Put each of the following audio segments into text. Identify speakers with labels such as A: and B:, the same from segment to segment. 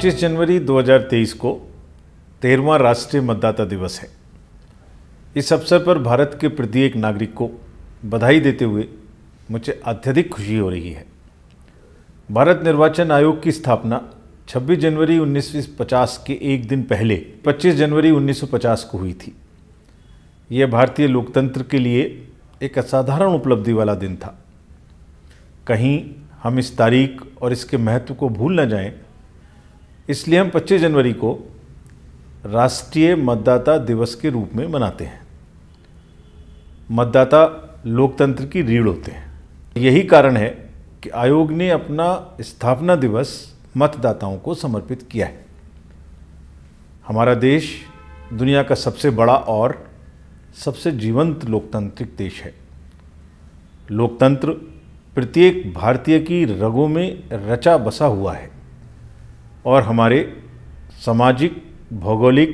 A: 25 जनवरी 2023 को तेरहवा राष्ट्रीय मतदाता दिवस है इस अवसर पर भारत के प्रत्येक नागरिक को बधाई देते हुए मुझे अत्यधिक खुशी हो रही है भारत निर्वाचन आयोग की स्थापना 26 जनवरी 1950 के एक दिन पहले 25 जनवरी 1950 को हुई थी यह भारतीय लोकतंत्र के लिए एक असाधारण उपलब्धि वाला दिन था कहीं हम इस तारीख और इसके महत्व को भूल न जाएं इसलिए हम 25 जनवरी को राष्ट्रीय मतदाता दिवस के रूप में मनाते हैं मतदाता लोकतंत्र की रीढ़ होते हैं यही कारण है कि आयोग ने अपना स्थापना दिवस मतदाताओं को समर्पित किया है हमारा देश दुनिया का सबसे बड़ा और सबसे जीवंत लोकतांत्रिक देश है लोकतंत्र प्रत्येक भारतीय की रगों में रचा बसा हुआ है और हमारे सामाजिक भौगोलिक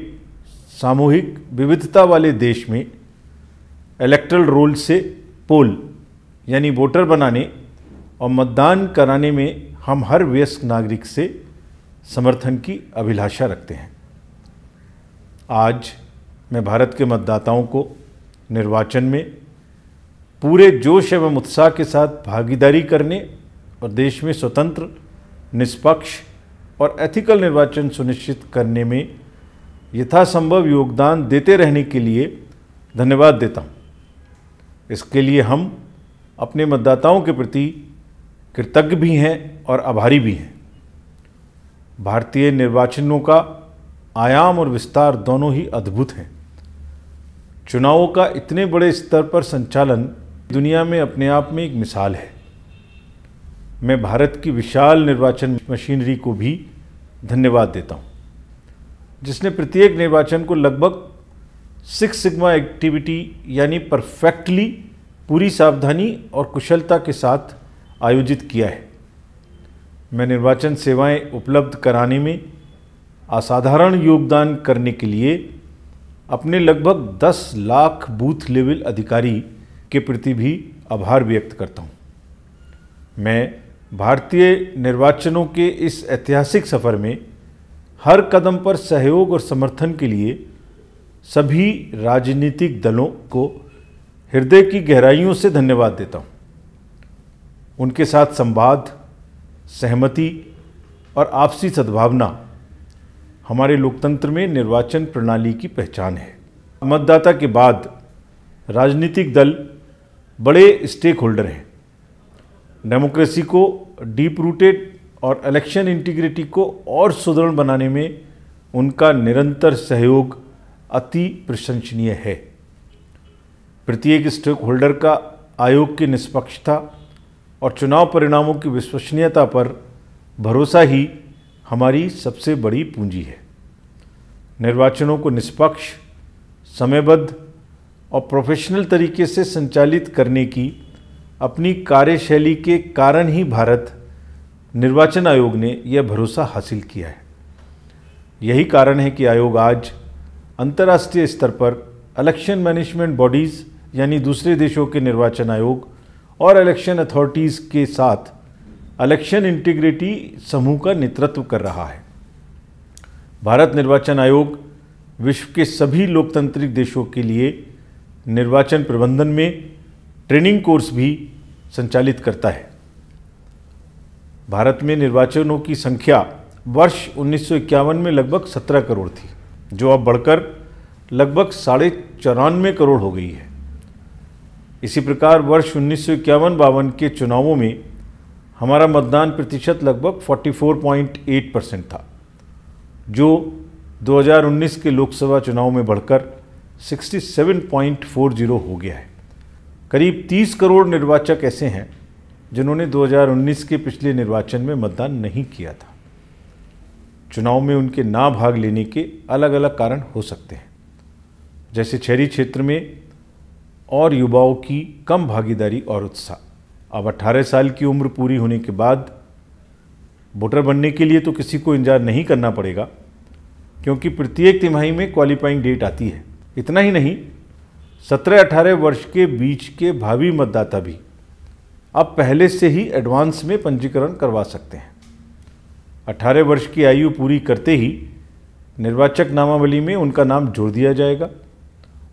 A: सामूहिक विविधता वाले देश में इलेक्ट्रल रोल से पोल यानी वोटर बनाने और मतदान कराने में हम हर वयस्क नागरिक से समर्थन की अभिलाषा रखते हैं आज मैं भारत के मतदाताओं को निर्वाचन में पूरे जोश एवं उत्साह के साथ भागीदारी करने और देश में स्वतंत्र निष्पक्ष और एथिकल निर्वाचन सुनिश्चित करने में यथासंभव योगदान देते रहने के लिए धन्यवाद देता हूँ इसके लिए हम अपने मतदाताओं के प्रति कृतज्ञ भी हैं और आभारी भी हैं भारतीय निर्वाचनों का आयाम और विस्तार दोनों ही अद्भुत हैं चुनावों का इतने बड़े स्तर पर संचालन दुनिया में अपने आप में एक मिसाल है मैं भारत की विशाल निर्वाचन मशीनरी को भी धन्यवाद देता हूँ जिसने प्रत्येक निर्वाचन को लगभग सिक्स सिग्मा एक्टिविटी यानी परफेक्टली पूरी सावधानी और कुशलता के साथ आयोजित किया है मैं निर्वाचन सेवाएं उपलब्ध कराने में असाधारण योगदान करने के लिए अपने लगभग 10 लाख बूथ लेवल अधिकारी के प्रति भी आभार व्यक्त करता हूँ मैं भारतीय निर्वाचनों के इस ऐतिहासिक सफ़र में हर कदम पर सहयोग और समर्थन के लिए सभी राजनीतिक दलों को हृदय की गहराइयों से धन्यवाद देता हूँ उनके साथ संवाद सहमति और आपसी सद्भावना हमारे लोकतंत्र में निर्वाचन प्रणाली की पहचान है मतदाता के बाद राजनीतिक दल बड़े स्टेक होल्डर हैं डेमोक्रेसी को डीप रूटेड और इलेक्शन इंटीग्रिटी को और सुदृढ़ बनाने में उनका निरंतर सहयोग अति प्रशंसनीय है प्रत्येक स्टेक होल्डर का आयोग की निष्पक्षता और चुनाव परिणामों की विश्वसनीयता पर भरोसा ही हमारी सबसे बड़ी पूंजी है निर्वाचनों को निष्पक्ष समयबद्ध और प्रोफेशनल तरीके से संचालित करने की अपनी कार्यशैली के कारण ही भारत निर्वाचन आयोग ने यह भरोसा हासिल किया है यही कारण है कि आयोग आज अंतर्राष्ट्रीय स्तर पर इलेक्शन मैनेजमेंट बॉडीज़ यानी दूसरे देशों के निर्वाचन आयोग और इलेक्शन अथॉरिटीज़ के साथ इलेक्शन इंटीग्रिटी समूह का नेतृत्व कर रहा है भारत निर्वाचन आयोग विश्व के सभी लोकतांत्रिक देशों के लिए निर्वाचन प्रबंधन में ट्रेनिंग कोर्स भी संचालित करता है भारत में निर्वाचनों की संख्या वर्ष उन्नीस में लगभग 17 करोड़ थी जो अब बढ़कर लगभग साढ़े चौरानवे करोड़ हो गई है इसी प्रकार वर्ष उन्नीस सौ इक्यावन बावन के चुनावों में हमारा मतदान प्रतिशत लगभग 44.8 परसेंट था जो 2019 के लोकसभा चुनाव में बढ़कर 67.40 हो गया है करीब 30 करोड़ निर्वाचक ऐसे हैं जिन्होंने 2019 के पिछले निर्वाचन में मतदान नहीं किया था चुनाव में उनके ना भाग लेने के अलग अलग कारण हो सकते हैं जैसे शहरी क्षेत्र में और युवाओं की कम भागीदारी और उत्साह अब 18 साल की उम्र पूरी होने के बाद वोटर बनने के लिए तो किसी को इंतजार नहीं करना पड़ेगा क्योंकि प्रत्येक तिमाही में क्वालिफाइंग डेट आती है इतना ही नहीं सत्रह अठारह वर्ष के बीच के भावी मतदाता भी अब पहले से ही एडवांस में पंजीकरण करवा सकते हैं अठारह वर्ष की आयु पूरी करते ही निर्वाचक नामावली में उनका नाम जोड़ दिया जाएगा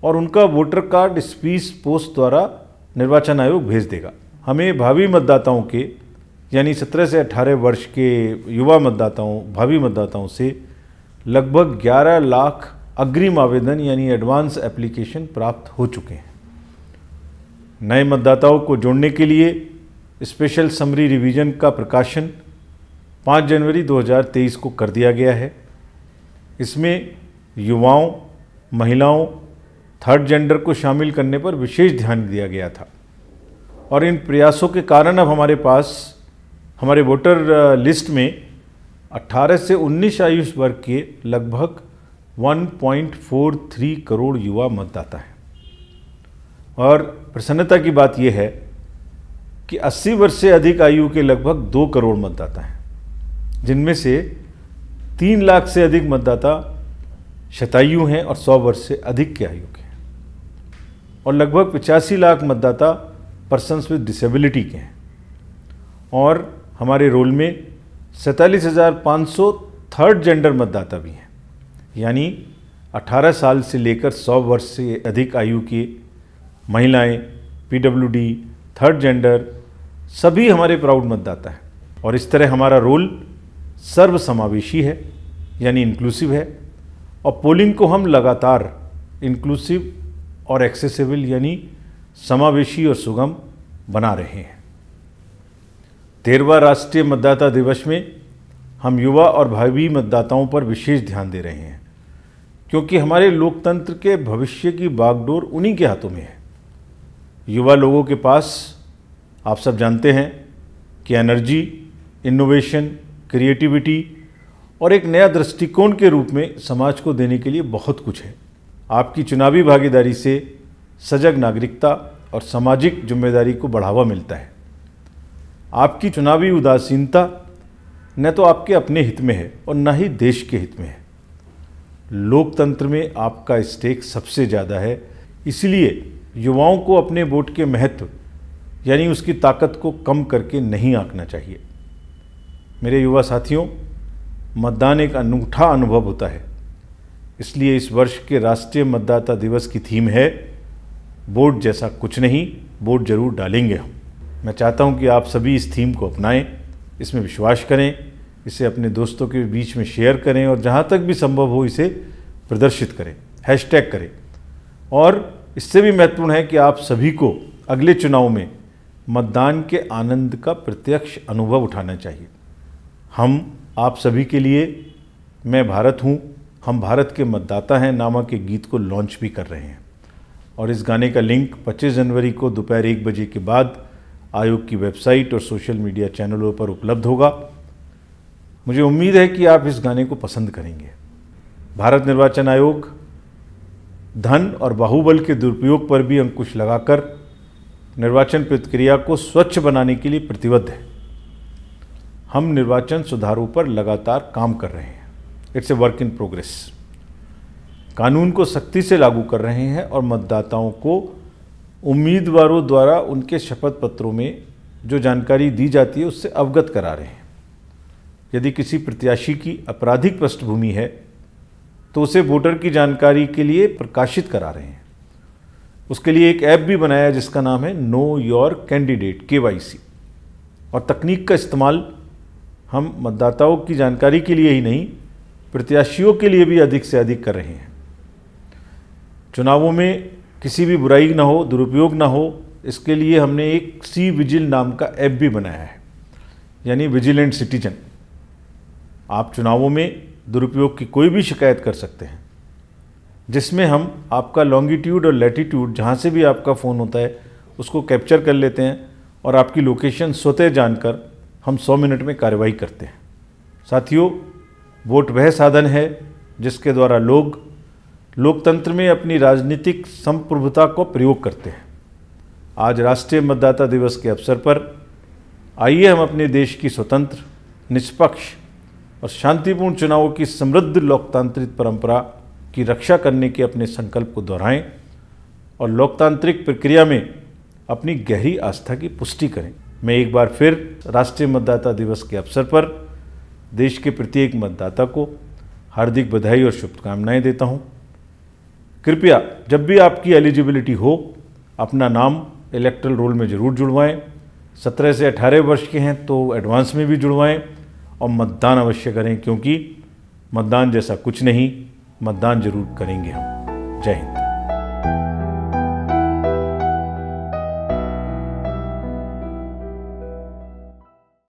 A: और उनका वोटर कार्ड स्पीस पोस्ट द्वारा निर्वाचन आयोग भेज देगा हमें भावी मतदाताओं के यानी 17 से 18 वर्ष के युवा मतदाताओं भावी मतदाताओं से लगभग 11 लाख अग्रिम आवेदन यानी एडवांस एप्लीकेशन प्राप्त हो चुके हैं नए मतदाताओं को जोड़ने के लिए स्पेशल समरी रिवीजन का प्रकाशन 5 जनवरी 2023 को कर दिया गया है इसमें युवाओं महिलाओं थर्ड जेंडर को शामिल करने पर विशेष ध्यान दिया गया था और इन प्रयासों के कारण अब हमारे पास हमारे वोटर लिस्ट में 18 से 19 आयुष वर्ग के लगभग 1.43 करोड़ युवा मतदाता हैं और प्रसन्नता की बात यह है कि 80 वर्ष से अधिक आयु के लगभग दो करोड़ मतदाता हैं जिनमें से तीन लाख से अधिक मतदाता शतायु हैं और 100 वर्ष से अधिक के आयु के हैं और लगभग पचासी लाख मतदाता पर्सनस विद डिसेबिलिटी के हैं और हमारे रोल में सैंतालीस हज़ार पाँच सौ थर्ड जेंडर मतदाता भी हैं यानी 18 साल से लेकर 100 वर्ष से अधिक आयु की महिलाएं, पीडब्ल्यूडी, थर्ड जेंडर सभी हमारे प्राउड मतदाता हैं और इस तरह हमारा रोल सर्वसमावेशी है यानी इंक्लूसिव है और पोलिंग को हम लगातार इंक्लूसिव और एक्सेसिबल यानी समावेशी और सुगम बना रहे हैं तेरहवा राष्ट्रीय मतदाता दिवस में हम युवा और भावी मतदाताओं पर विशेष ध्यान दे रहे हैं क्योंकि हमारे लोकतंत्र के भविष्य की बागडोर उन्हीं के हाथों में है युवा लोगों के पास आप सब जानते हैं कि एनर्जी इनोवेशन क्रिएटिविटी और एक नया दृष्टिकोण के रूप में समाज को देने के लिए बहुत कुछ है आपकी चुनावी भागीदारी से सजग नागरिकता और सामाजिक जिम्मेदारी को बढ़ावा मिलता है आपकी चुनावी उदासीनता न तो आपके अपने हित में है और न ही देश के हित में है लोकतंत्र में आपका स्टेक सबसे ज़्यादा है इसलिए युवाओं को अपने वोट के महत्व यानी उसकी ताकत को कम करके नहीं आंकना चाहिए मेरे युवा साथियों मतदान एक अनूठा अनुभव होता है इसलिए इस वर्ष के राष्ट्रीय मतदाता दिवस की थीम है वोट जैसा कुछ नहीं वोट जरूर डालेंगे हम मैं चाहता हूं कि आप सभी इस थीम को अपनाएं इसमें विश्वास करें इसे अपने दोस्तों के बीच में शेयर करें और जहाँ तक भी संभव हो इसे प्रदर्शित करें हैश टैग करें और इससे भी महत्वपूर्ण है कि आप सभी को अगले चुनाव में मतदान के आनंद का प्रत्यक्ष अनुभव उठाना चाहिए हम आप सभी के लिए मैं भारत हूँ हम भारत के मतदाता हैं नामक के गीत को लॉन्च भी कर रहे हैं और इस गाने का लिंक 25 जनवरी को दोपहर एक बजे के बाद आयोग की वेबसाइट और सोशल मीडिया चैनलों पर उपलब्ध होगा मुझे उम्मीद है कि आप इस गाने को पसंद करेंगे भारत निर्वाचन आयोग धन और बाहुबल के दुरुपयोग पर भी अंकुश लगाकर निर्वाचन प्रक्रिया को स्वच्छ बनाने के लिए प्रतिबद्ध है हम निर्वाचन सुधारों पर लगातार काम कर रहे हैं it's a work in progress कानून को सख्ती से लागू कर रहे हैं और मतदाताओं को उम्मीदवारों द्वारा उनके शपथ पत्रों में जो जानकारी दी जाती है उससे अवगत करा रहे हैं यदि किसी प्रत्याशी की आपराधिक पृष्ठभूमि है तो उसे वोटर की जानकारी के लिए प्रकाशित करा रहे हैं उसके लिए एक ऐप भी बनाया जिसका नाम है नो योर कैंडिडेट के और तकनीक का इस्तेमाल हम मतदाताओं की जानकारी के लिए ही नहीं प्रत्याशियों के लिए भी अधिक से अधिक कर रहे हैं चुनावों में किसी भी बुराई ना हो दुरुपयोग ना हो इसके लिए हमने एक सी विजिल नाम का ऐप भी बनाया है यानी विजिलेंट सिटीजन आप चुनावों में दुरुपयोग की कोई भी शिकायत कर सकते हैं जिसमें हम आपका लॉन्गिट्यूड और लेटीट्यूड जहाँ से भी आपका फ़ोन होता है उसको कैप्चर कर लेते हैं और आपकी लोकेशन स्वतः जानकर हम 100 मिनट में कार्रवाई करते हैं साथियों वोट वह साधन है जिसके द्वारा लोग लोकतंत्र में अपनी राजनीतिक संप्रभुता को प्रयोग करते हैं आज राष्ट्रीय मतदाता दिवस के अवसर पर आइए हम अपने देश की स्वतंत्र निष्पक्ष और शांतिपूर्ण चुनावों की समृद्ध लोकतांत्रिक परंपरा की रक्षा करने के अपने संकल्प को दोहराएं और लोकतांत्रिक प्रक्रिया में अपनी गहरी आस्था की पुष्टि करें मैं एक बार फिर राष्ट्रीय मतदाता दिवस के अवसर पर देश के प्रत्येक मतदाता को हार्दिक बधाई और शुभकामनाएं देता हूं। कृपया जब भी आपकी एलिजिबिलिटी हो अपना नाम इलेक्ट्रल रोल में ज़रूर जुड़वाएं 17 से 18 वर्ष के हैं तो एडवांस में भी जुड़वाएं और मतदान अवश्य करें क्योंकि मतदान जैसा कुछ नहीं मतदान जरूर करेंगे हम जय हिंद